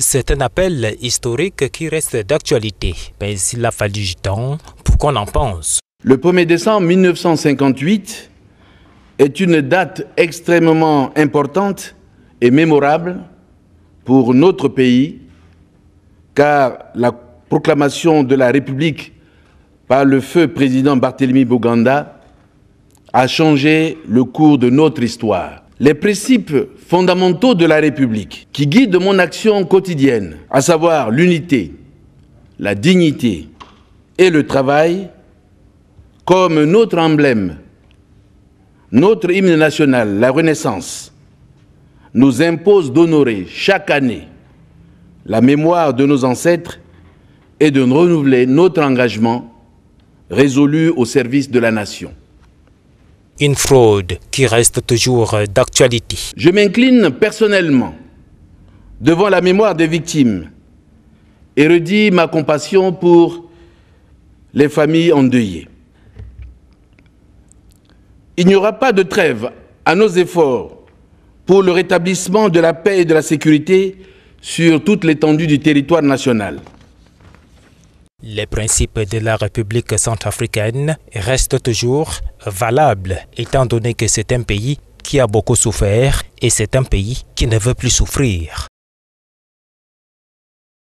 C'est un appel historique qui reste d'actualité, mais s'il a fallu du temps pour qu'on en pense. Le 1er décembre 1958 est une date extrêmement importante et mémorable pour notre pays, car la proclamation de la République par le feu président Barthélemy Bouganda a changé le cours de notre histoire les principes fondamentaux de la République qui guident mon action quotidienne, à savoir l'unité, la dignité et le travail, comme notre emblème, notre hymne national, la Renaissance, nous impose d'honorer chaque année la mémoire de nos ancêtres et de renouveler notre engagement résolu au service de la nation une fraude qui reste toujours d'actualité. Je m'incline personnellement devant la mémoire des victimes et redis ma compassion pour les familles endeuillées. Il n'y aura pas de trêve à nos efforts pour le rétablissement de la paix et de la sécurité sur toute l'étendue du territoire national. Les principes de la République centrafricaine restent toujours valables, étant donné que c'est un pays qui a beaucoup souffert et c'est un pays qui ne veut plus souffrir.